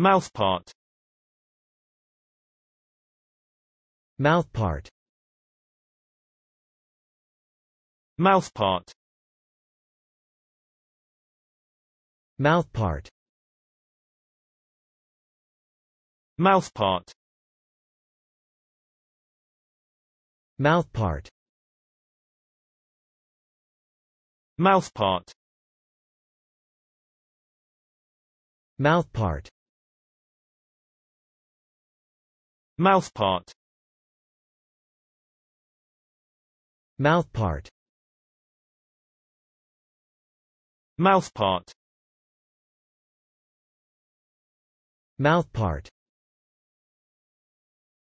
Mouthpart Mouthpart Mouthpart Mouthpart Mouthpart Mouthpart Mouthpart Mouthpart Mouthpart Mouthpart Mouthpart Mouthpart